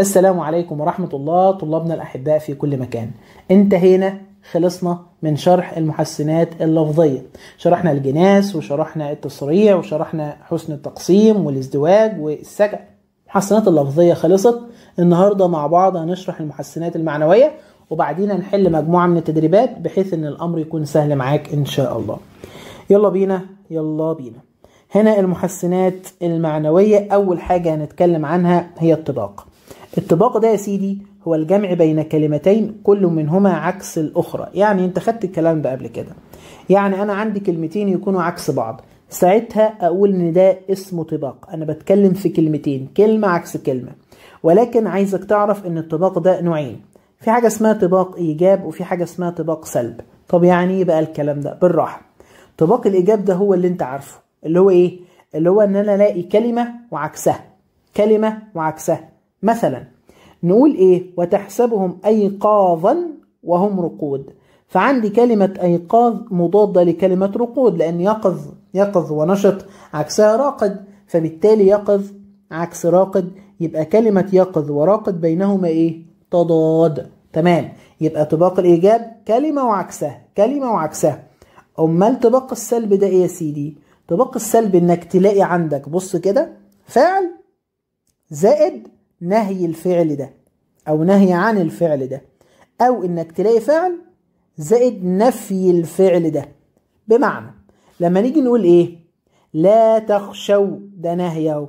السلام عليكم ورحمة الله طلابنا الأحباء في كل مكان انتهينا خلصنا من شرح المحسنات اللفظية شرحنا الجناس وشرحنا التصريع وشرحنا حسن التقسيم والازدواج والسجع المحسنات اللفظية خلصت النهاردة مع بعض هنشرح المحسنات المعنوية وبعدين هنحل مجموعة من التدريبات بحيث ان الامر يكون سهل معاك ان شاء الله يلا بينا يلا بينا هنا المحسنات المعنوية اول حاجة هنتكلم عنها هي الطباق الطباق ده يا سيدي هو الجمع بين كلمتين كل منهما عكس الأخرى يعني أنت خدت الكلام ده قبل كده يعني أنا عندي كلمتين يكونوا عكس بعض ساعتها أقول إن ده اسمه طباق أنا بتكلم في كلمتين كلمة عكس كلمة ولكن عايزك تعرف إن الطباق ده نوعين في حاجة اسمها طباق إيجاب وفي حاجة اسمها طباق سلب طب يعني إيه بقى الكلام ده بالراحة طباق الإيجاب ده هو اللي أنت عارفه اللي هو إيه اللي هو إن أنا ألاقي كلمة وعكسها كلمة وعكسها مثلا نقول ايه وتحسبهم ايقاظا وهم رقود فعندي كلمة ايقاظ مضادة لكلمة رقود لان يقظ يقظ ونشط عكسها راقد فبالتالي يقظ عكس راقد يبقى كلمة يقظ وراقد بينهما ايه تضاد تمام يبقى طباق الايجاب كلمة وعكسها كلمة وعكسها امال طباق السلب ده ايه يا سيدي طباق السلب انك تلاقي عندك بص كده فعل زائد نهي الفعل ده أو نهي عن الفعل ده أو إنك تلاقي فعل زائد نفي الفعل ده بمعنى لما نيجي نقول إيه لا تخشوا ده نهي أهو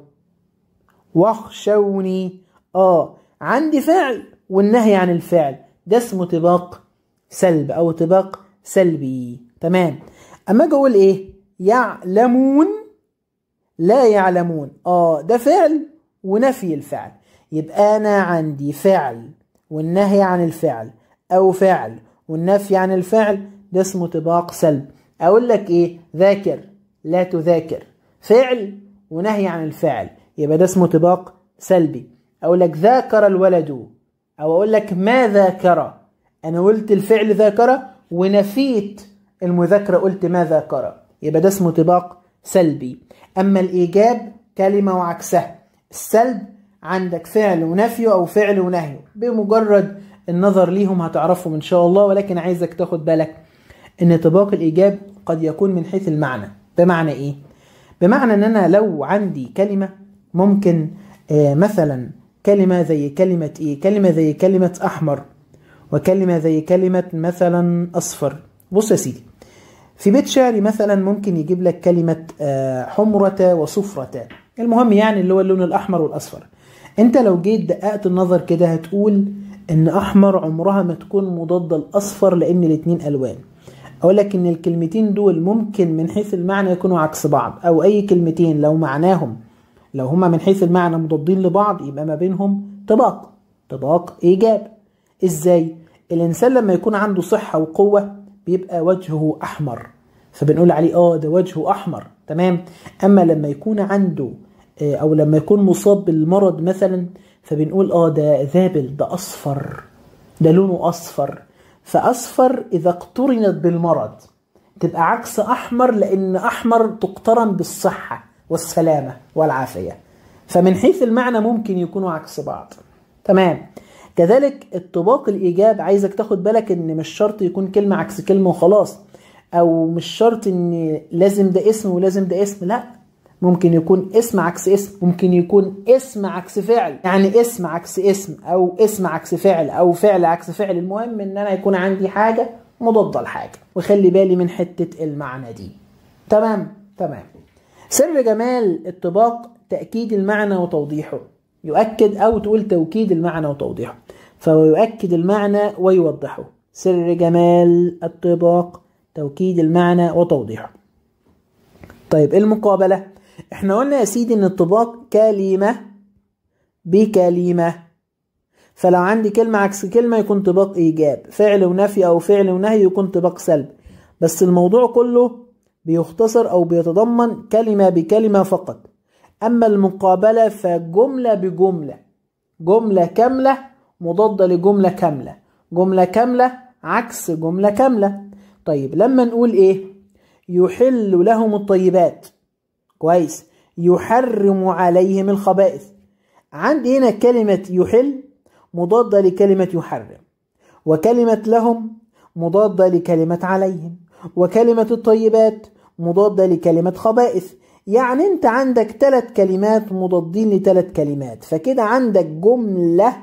واخشوني آه عندي فعل والنهي عن الفعل ده اسمه طباق سلب أو طباق سلبي تمام أما أجي أقول إيه يعلمون لا يعلمون آه ده فعل ونفي الفعل يبقى أنا عندي فعل والنهي عن الفعل أو فعل والنفي عن الفعل ده اسمه طباق سلب أقول لك إيه ذاكر لا تذاكر فعل ونهي عن الفعل يبقى ده اسمه طباق سلبي أقول لك ذاكر الولد أو أقول لك ما ذاكر أنا قلت الفعل ذاكرة ونفيت المذاكرة قلت ما ذاكر يبقى ده اسمه طباق سلبي أما الإيجاب كلمة وعكسها السلب عندك فعل ونفيه او فعل ونهيه بمجرد النظر ليهم هتعرفهم ان شاء الله ولكن عايزك تاخد بالك ان طباق الايجاب قد يكون من حيث المعنى بمعنى ايه بمعنى ان انا لو عندي كلمه ممكن آه، مثلا كلمه زي كلمه ايه كلمه زي كلمه احمر وكلمه زي كلمه مثلا اصفر بص يا سيدي في بيت شعري مثلا ممكن يجيب لك كلمه آه، حمره وصفره المهم يعني اللي هو اللون الاحمر والاصفر انت لو جيت دققت النظر كده هتقول ان احمر عمرها ما تكون مضادة لاصفر لان الاتنين الوان اقول لك ان الكلمتين دول ممكن من حيث المعنى يكونوا عكس بعض او اي كلمتين لو معناهم لو هما من حيث المعنى مضادين لبعض يبقى ما بينهم طباق طباق ايجاب ازاي الانسان لما يكون عنده صحة وقوة بيبقى وجهه احمر فبنقول عليه اه ده وجهه احمر تمام اما لما يكون عنده آه، او لما يكون مصاب بالمرض مثلا فبنقول اه ده ذابل ده اصفر ده لونه اصفر فاصفر اذا اقترنت بالمرض تبقى عكس احمر لان احمر تقترن بالصحه والسلامه والعافيه فمن حيث المعنى ممكن يكونوا عكس بعض تمام كذلك الطباق الايجاب عايزك تاخد بالك ان مش شرط يكون كلمه عكس كلمه وخلاص او مش شرط ان لازم ده اسم ولازم ده اسم لا ممكن يكون اسم عكس اسم ممكن يكون اسم عكس فعل يعني اسم عكس اسم او اسم عكس فعل او فعل عكس فعل المهم ان انا يكون عندي حاجه مضاده لحاجه وخلي بالي من حته المعنى دي تمام تمام سر جمال الطباق تاكيد المعنى وتوضيحه يؤكد او تقول توكيد المعنى وتوضيحه فهو يؤكد المعنى ويوضحه سر جمال الطباق توكيد المعنى وتوضيحه طيب المقابله احنا قلنا يا سيدي ان الطباق كلمة بكلمة فلو عندي كلمة عكس كلمة يكون طباق إيجاب فعل ونفي أو فعل ونهي يكون طباق سلب بس الموضوع كله بيختصر أو بيتضمن كلمة بكلمة فقط أما المقابلة فجملة بجملة جملة كاملة مضادة لجملة كاملة جملة كاملة عكس جملة كاملة طيب لما نقول إيه يحل لهم الطيبات كويس يحرم عليهم الخبائث عندي هنا كلمة يحل مضادة لكلمة يحرم وكلمة لهم مضادة لكلمة عليهم وكلمة الطيبات مضادة لكلمة خبائث يعني انت عندك ثلاث كلمات مضادين لثلاث كلمات فكده عندك جملة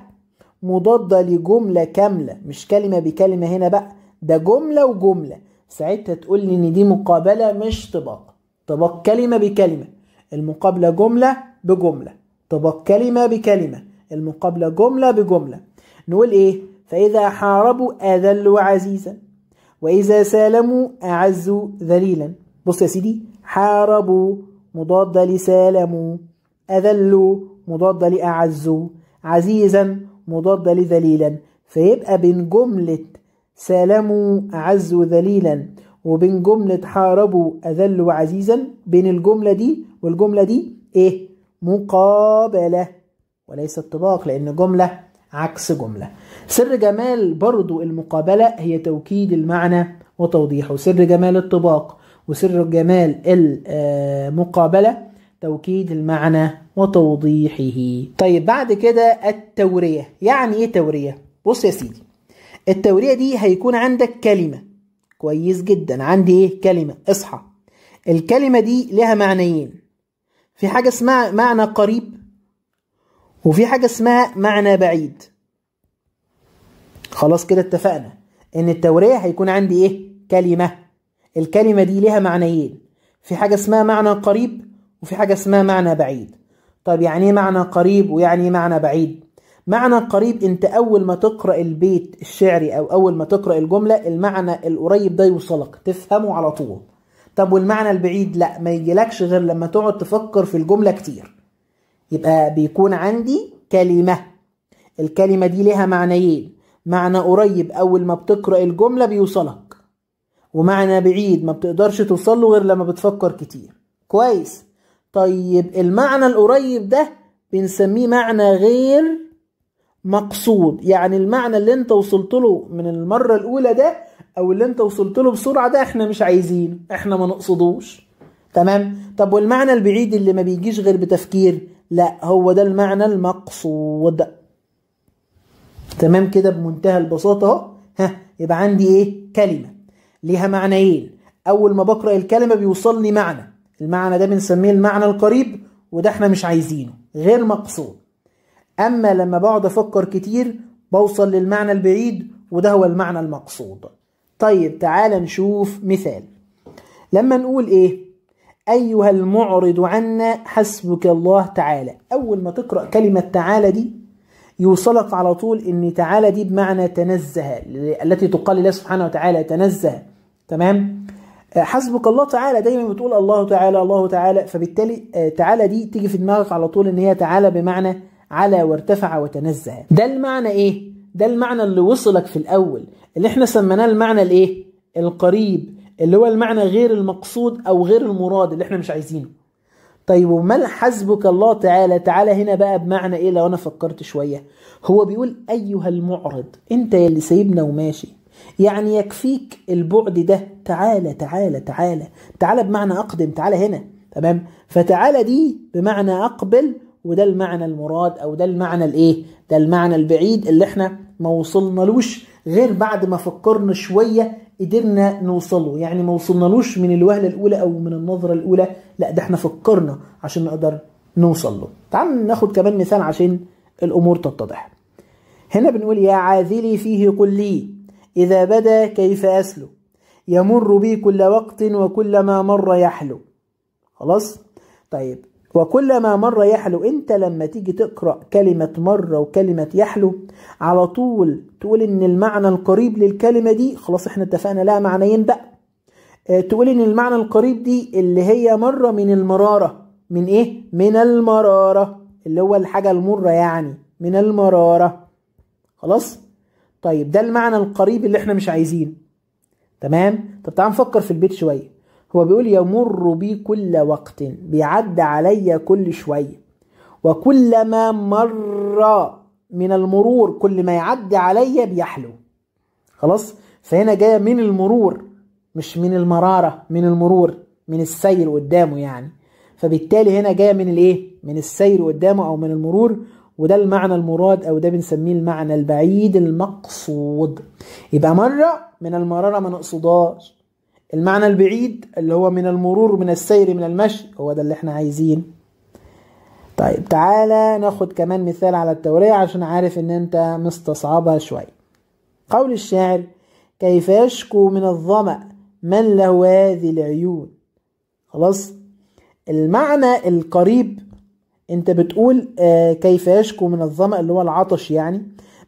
مضادة لجملة كاملة مش كلمة بكلمة هنا بقى ده جملة وجملة ساعتها تقول لي ان دي مقابلة مش طباق طبق كلمة بكلمة المقابلة جملة بجملة طبق كلمة بكلمة المقابلة جملة بجملة نقول إيه فإذا حاربوا أذلوا عزيزا وإذا سالموا أعزوا ذليلا بص يا سيدي حاربوا مضاد لسالموا أذلوا مضاد لأعزوا عزيزا مضاد لذليلا فيبقى بين جملة سالموا أعزوا ذليلا وبين جملة حاربوا أذل وعزيزا بين الجملة دي والجملة دي إيه؟ مقابلة وليس اتباق لأن جملة عكس جملة سر جمال برضو المقابلة هي توكيد المعنى وتوضيحه سر جمال الطباق وسر جمال المقابلة توكيد المعنى وتوضيحه طيب بعد كده التورية يعني ايه تورية؟ بص يا سيدي التورية دي هيكون عندك كلمة كويس جدا عندي ايه كلمة اصحى الكلمة دي لها معنيين في حاجة اسمها معنى قريب وفي حاجة اسمها معنى بعيد خلاص كده اتفقنا ان التورية هيكون عندي ايه كلمة الكلمة دي لها معنيين في حاجة اسمها معنى قريب وفي حاجة اسمها معنى بعيد طب يعني ايه معنى قريب ويعني ايه معنى بعيد معنى قريب انت اول ما تقرا البيت الشعري او اول ما تقرا الجمله المعنى القريب ده يوصلك تفهمه على طول طب والمعنى البعيد لا ما يجيلكش غير لما تقعد تفكر في الجمله كتير يبقى بيكون عندي كلمه الكلمه دي لها معنيين معنى قريب اول ما بتقرا الجمله بيوصلك ومعنى بعيد ما بتقدرش توصل له غير لما بتفكر كتير كويس طيب المعنى القريب ده بنسميه معنى غير مقصود يعني المعنى اللي انت وصلت له من المرة الاولى ده او اللي انت وصلت له بسرعة ده احنا مش عايزينه احنا ما نقصدوش تمام طب والمعنى البعيد اللي ما بيجيش غير بتفكير لا هو ده المعنى المقصود تمام كده بمنتهى البساطة اهو ها يبقى عندي ايه كلمة ليها معنيين اول ما بقرأ الكلمة بيوصلني معنى المعنى ده بنسميه المعنى القريب وده احنا مش عايزينه غير مقصود أما لما بقعد أفكر كتير بوصل للمعنى البعيد وده هو المعنى المقصود طيب تعال نشوف مثال لما نقول إيه أيها المعرض عنا حسبك الله تعالى أول ما تقرأ كلمة تعالى دي يوصلك على طول إن تعالى دي بمعنى تنزه التي تقال لله سبحانه وتعالى تنزه تمام حسبك الله تعالى دايما بتقول الله تعالى الله تعالى فبالتالي آه، تعالى دي تيجي في دماغك على طول ان هي تعالى بمعنى على وارتفع وتنزه ده المعنى ايه ده المعنى اللي وصلك في الاول اللي احنا سميناه المعنى الايه القريب اللي هو المعنى غير المقصود او غير المراد اللي احنا مش عايزينه طيب وما حسبك الله تعالى تعالى هنا بقى بمعنى ايه لو انا فكرت شوية هو بيقول ايها المعرض انت يلي سايبنا وماشي يعني يكفيك البعد ده تعالى تعالى تعالى تعالى بمعنى اقدم تعالى هنا تمام فتعالى دي بمعنى اقبل وده المعنى المراد او ده المعنى الايه ده المعنى البعيد اللي احنا ما وصلنالوش غير بعد ما فكرنا شويه قدرنا نوصله يعني ما وصلنالوش من الوهله الاولى او من النظره الاولى لا ده احنا فكرنا عشان نقدر نوصل له تعال ناخد كمان مثال عشان الامور تتضح هنا بنقول يا عاذلي فيه قل لي اذا بدا كيف اسلو يمر بي كل وقت وكلما مر يحلو خلاص طيب وكلما مر يحلو انت لما تيجي تقرا كلمه مره وكلمه يحلو على طول تقول ان المعنى القريب للكلمه دي خلاص احنا اتفقنا لها معنيين بقى آه، تقول ان المعنى القريب دي اللي هي مره من المراره من ايه من المراره اللي هو الحاجه المره يعني من المراره خلاص طيب ده المعنى القريب اللي احنا مش عايزينه تمام طب تعال نفكر في البيت شويه هو بيقول يمر بي كل وقت بيعدي عليا كل شوية وكلما مر من المرور كل ما يعدي عليا بيحلو خلاص فهنا جاية من المرور مش من المرارة من المرور من السير قدامه يعني فبالتالي هنا جاية من الايه من السير قدامه او من المرور وده المعنى المراد او ده بنسميه المعنى البعيد المقصود يبقى مرة من المرارة ما نقصدهاش المعنى البعيد اللي هو من المرور من السير من المشي هو ده اللي احنا عايزين طيب تعالى ناخد كمان مثال على التورية عشان عارف ان انت مستصعبها شوية قول الشاعر كيف يشكو من الظمأ من له هذه العيون خلاص المعنى القريب انت بتقول آه، كيف يشكو من الظمأ اللي هو العطش يعني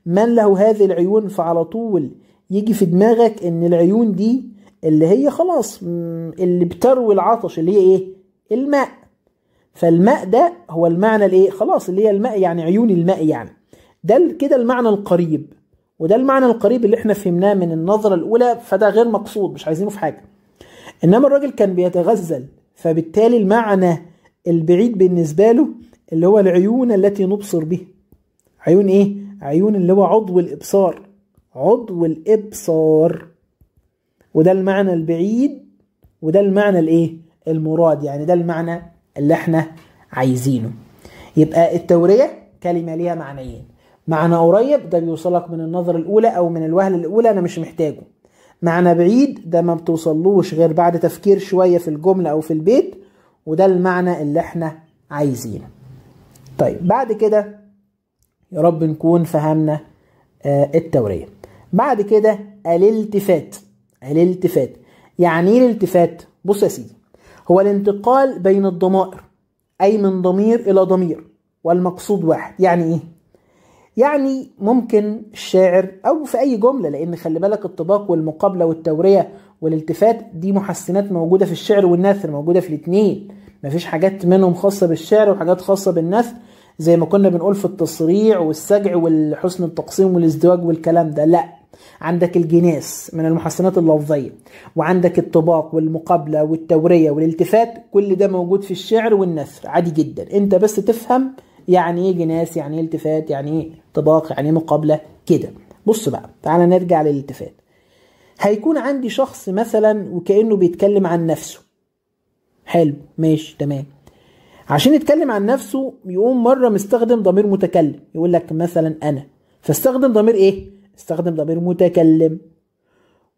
من له هذه العيون فعلى طول يجي في دماغك ان العيون دي اللي هي خلاص اللي بتروي العطش اللي هي ايه الماء فالماء ده هو المعنى الايه خلاص اللي هي الماء يعني عيون الماء يعني ده كده المعنى القريب وده المعنى القريب اللي احنا فهمناه من النظرة الاولى فده غير مقصود مش عايزينه في حاجة انما الراجل كان بيتغزل فبالتالي المعنى البعيد بالنسبة له اللي هو العيون التي نبصر به عيون ايه عيون اللي هو عضو الابصار عضو الابصار وده المعنى البعيد وده المعنى الايه المراد يعني ده المعنى اللي احنا عايزينه يبقى التورية كلمة ليها معنيين معنى قريب ده بيوصلك من النظر الأولى أو من الوهلة الأولى أنا مش محتاجه معنى بعيد ده ما بتوصلوش غير بعد تفكير شوية في الجملة أو في البيت وده المعنى اللي احنا عايزينه طيب بعد كده يا رب نكون فهمنا آه، التورية بعد كده الالتفات يعني الالتفات يعني ايه الالتفات بص يا سيدي هو الانتقال بين الضمائر اي من ضمير الى ضمير والمقصود واحد يعني ايه يعني ممكن الشاعر او في اي جمله لان خلي بالك الطباق والمقابله والتوريه والالتفات دي محسنات موجوده في الشعر والنثر موجوده في الاثنين مفيش حاجات منهم خاصه بالشعر وحاجات خاصه بالنثر زي ما كنا بنقول في التصريع والسجع والحسن التقسيم والازدواج والكلام ده لا عندك الجناس من المحسنات اللفظية وعندك الطباق والمقابلة والتورية والالتفات كل ده موجود في الشعر والنثر عادي جدا انت بس تفهم يعني ايه جناس يعني ايه التفات يعني ايه طباق يعني ايه مقابلة كده بص بقى تعالى نرجع للالتفات هيكون عندي شخص مثلا وكأنه بيتكلم عن نفسه حلو ماشي تمام عشان يتكلم عن نفسه يقوم مرة مستخدم ضمير متكلم يقول لك مثلا أنا فاستخدم ضمير إيه؟ استخدم ضمير متكلم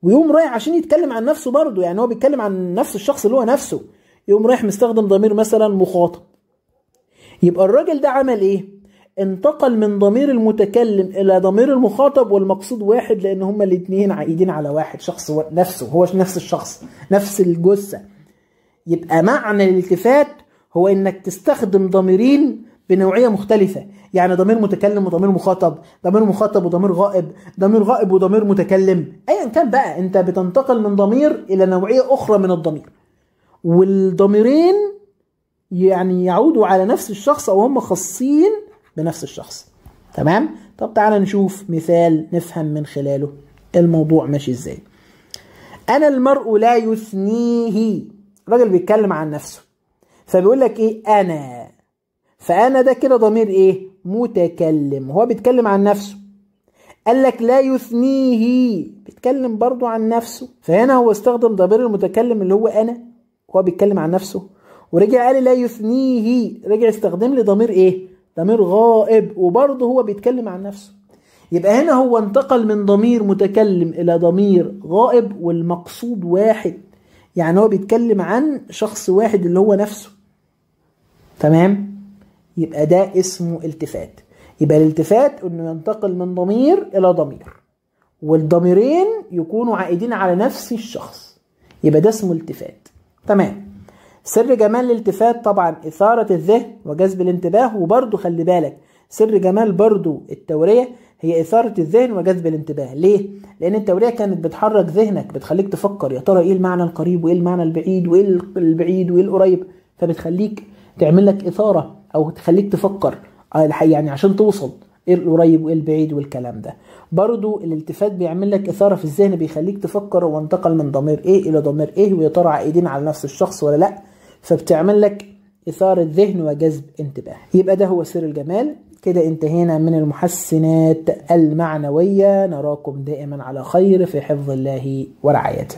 ويقوم رايح عشان يتكلم عن نفسه برضه يعني هو بيتكلم عن نفس الشخص اللي هو نفسه يقوم رايح مستخدم ضمير مثلا مخاطب يبقى الراجل ده عمل ايه انتقل من ضمير المتكلم الى ضمير المخاطب والمقصود واحد لان هما الاثنين عائدين على واحد شخص نفسه هو نفس الشخص نفس الجثه يبقى معنى الالتفات هو انك تستخدم ضميرين بنوعيه مختلفه يعني ضمير متكلم وضمير مخاطب ضمير مخاطب وضمير غائب ضمير غائب وضمير متكلم ايا كان بقى انت بتنتقل من ضمير الى نوعيه اخرى من الضمير والضميرين يعني يعودوا على نفس الشخص او هم خاصين بنفس الشخص تمام طب تعالى نشوف مثال نفهم من خلاله الموضوع ماشي ازاي انا المرء لا يثنيه الراجل بيتكلم عن نفسه فبيقول لك ايه انا فأنا ده كده ضمير إيه؟ متكلم هو بيتكلم عن نفسه قال لك لا يثنيه بيتكلم برضو عن نفسه فهنا هو استخدم ضمير المتكلم اللي هو أنا هو بيتكلم عن نفسه ورجع قال لا يثنيه رجع استخدم لي ضمير إيه؟ ضمير غائب وبرضه هو بيتكلم عن نفسه يبقى هنا هو انتقل من ضمير متكلم إلى ضمير غائب والمقصود واحد يعني هو بيتكلم عن شخص واحد اللي هو نفسه تمام؟ يبقى ده اسمه التفات يبقى الالتفات انه ينتقل من ضمير الى ضمير والضميرين يكونوا عائدين على نفس الشخص يبقى ده اسمه التفات تمام سر جمال الالتفات طبعا إثارة الذهن وجذب الانتباه وبرضو خلي بالك سر جمال برضو التورية هي إثارة الذهن وجذب الانتباه ليه؟ لأن التورية كانت بتحرك ذهنك بتخليك تفكر يا ترى إيه المعنى القريب وإيه المعنى البعيد وإيه البعيد وإيه القريب فبتخليك تعمل لك إثارة او تخليك تفكر آه، يعني عشان توصل ايه القريب وايه البعيد والكلام ده برضو الالتفات بيعمل لك اثاره في الذهن بيخليك تفكر وانتقل من ضمير ايه الى ضمير ايه ويا ترى عائدين على نفس الشخص ولا لا فبتعمل لك اثاره ذهن وجذب انتباه يبقى ده هو سر الجمال كده انتهينا من المحسنات المعنويه نراكم دائما على خير في حفظ الله ورعايته